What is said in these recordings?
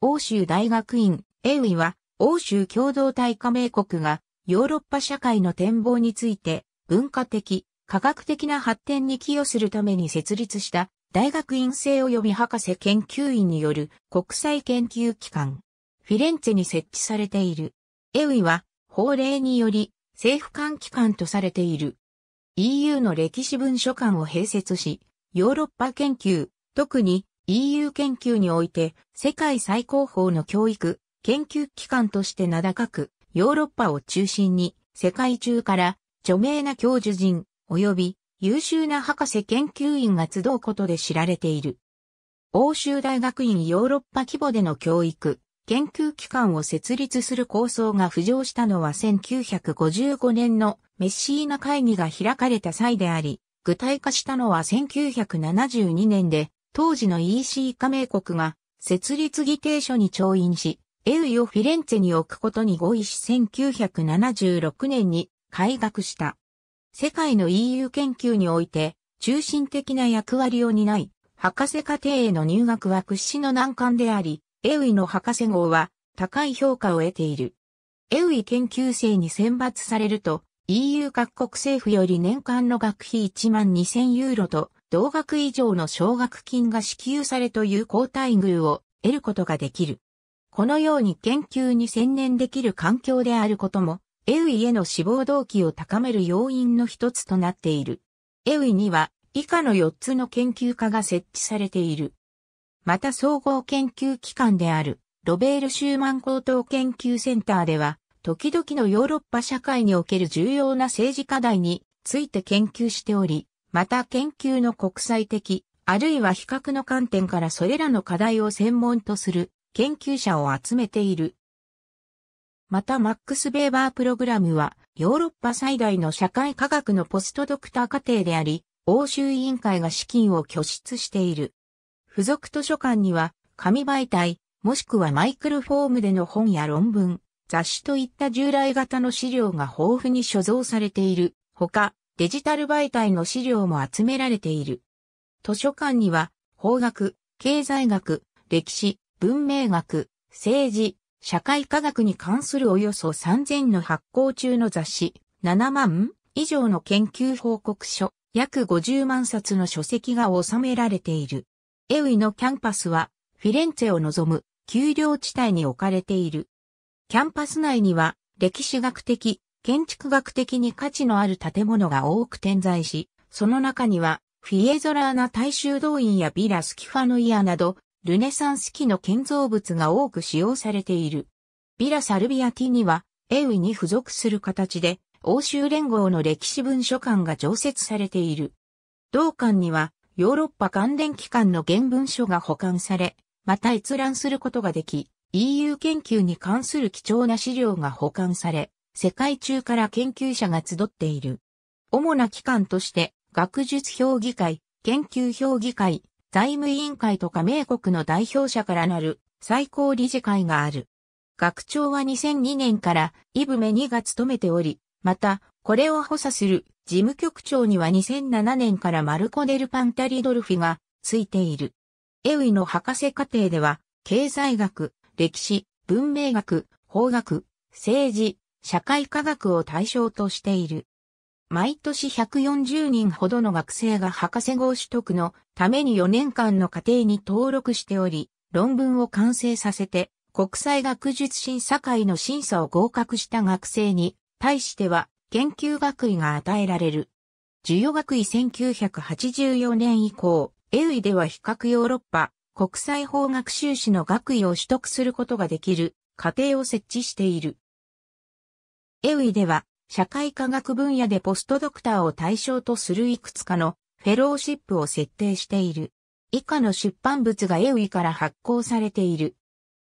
欧州大学院、エウイは、欧州共同体加盟国が、ヨーロッパ社会の展望について、文化的、科学的な発展に寄与するために設立した、大学院生及び博士研究員による国際研究機関。フィレンツェに設置されている。エウイは、法令により、政府間機関とされている。EU の歴史文書館を併設し、ヨーロッパ研究、特に EU 研究において世界最高峰の教育、研究機関として名高く、ヨーロッパを中心に世界中から著名な教授陣及び優秀な博士研究員が集うことで知られている。欧州大学院ヨーロッパ規模での教育、研究機関を設立する構想が浮上したのは1955年のメッシーナ会議が開かれた際であり、具体化したのは1972年で当時の EC 加盟国が設立議定書に調印し、エウイをフィレンツェに置くことに合意し1976年に改学した。世界の EU 研究において中心的な役割を担い、博士課程への入学は屈指の難関であり、エウイの博士号は高い評価を得ている。エウイ研究生に選抜されると、EU 各国政府より年間の学費1万2000ユーロと同額以上の奨学金が支給されという高待遇を得ることができる。このように研究に専念できる環境であることも、エウイへの志望動機を高める要因の一つとなっている。エウイには以下の4つの研究科が設置されている。また総合研究機関であるロベール・シューマン高等研究センターでは、時々のヨーロッパ社会における重要な政治課題について研究しており、また研究の国際的、あるいは比較の観点からそれらの課題を専門とする研究者を集めている。またマックス・ベーバープログラムはヨーロッパ最大の社会科学のポストドクター課程であり、欧州委員会が資金を拠出している。付属図書館には紙媒体、もしくはマイクロフォームでの本や論文、雑誌といった従来型の資料が豊富に所蔵されている。ほか、デジタル媒体の資料も集められている。図書館には、法学、経済学、歴史、文明学、政治、社会科学に関するおよそ3000の発行中の雑誌、7万以上の研究報告書、約50万冊の書籍が収められている。エウイのキャンパスは、フィレンツェを望む丘陵地帯に置かれている。キャンパス内には、歴史学的、建築学的に価値のある建物が多く点在し、その中には、フィエゾラーナ大衆動員やビラ・スキファノイアなど、ルネサンス期の建造物が多く使用されている。ビラ・サルビアティには、エウイに付属する形で、欧州連合の歴史文書館が常設されている。同館には、ヨーロッパ関連機関の原文書が保管され、また閲覧することができ、EU 研究に関する貴重な資料が保管され、世界中から研究者が集っている。主な機関として、学術評議会、研究評議会、財務委員会とか名国の代表者からなる最高理事会がある。学長は2002年からイブメニが務めており、また、これを補佐する事務局長には2007年からマルコ・デル・パンタリドルフィがついている。エウイの博士課程では、経済学、歴史、文明学、法学、政治、社会科学を対象としている。毎年140人ほどの学生が博士号取得のために4年間の課程に登録しており、論文を完成させて国際学術審査会の審査を合格した学生に対しては研究学位が与えられる。授与学位1984年以降、エウイでは比較ヨーロッパ国際法学修士の学位を取得することができる課程を設置している。エウイでは、社会科学分野でポストドクターを対象とするいくつかのフェローシップを設定している。以下の出版物がエウイから発行されている。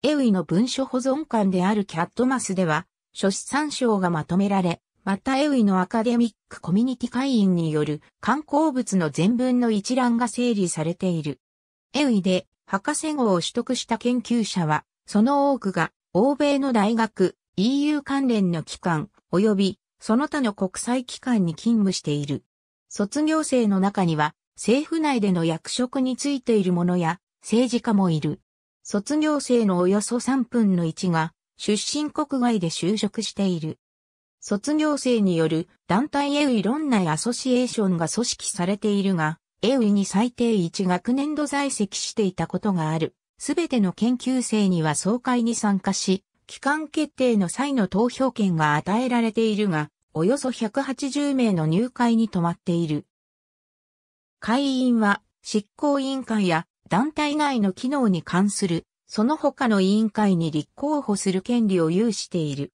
エウイの文書保存館であるキャットマスでは、書士参照がまとめられ、またエウイのアカデミックコミュニティ会員による観光物の全文の一覧が整理されている。エウイで博士号を取得した研究者は、その多くが欧米の大学、EU 関連の機関、及びその他の国際機関に勤務している。卒業生の中には、政府内での役職についている者や、政治家もいる。卒業生のおよそ3分の1が、出身国外で就職している。卒業生による団体エウイ論内アソシエーションが組織されているが、エウイに最低1学年度在籍していたことがある。すべての研究生には総会に参加し、期間決定の際の投票権が与えられているが、およそ180名の入会に止まっている。会員は執行委員会や団体内の機能に関するその他の委員会に立候補する権利を有している。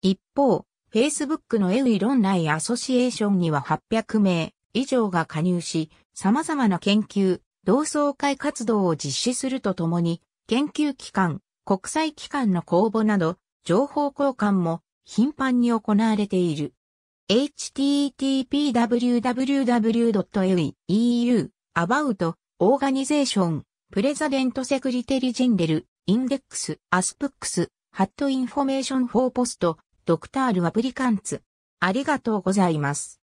一方、Facebook のエウイロン内アソシエーションには800名以上が加入し、様々な研究、同窓会活動を実施するとともに、研究機関、国際機関の公募など、情報交換も頻繁に行われている。http://www.eu about organization president secretary general index aspx hat information for post doctor applicants ありがとうございます。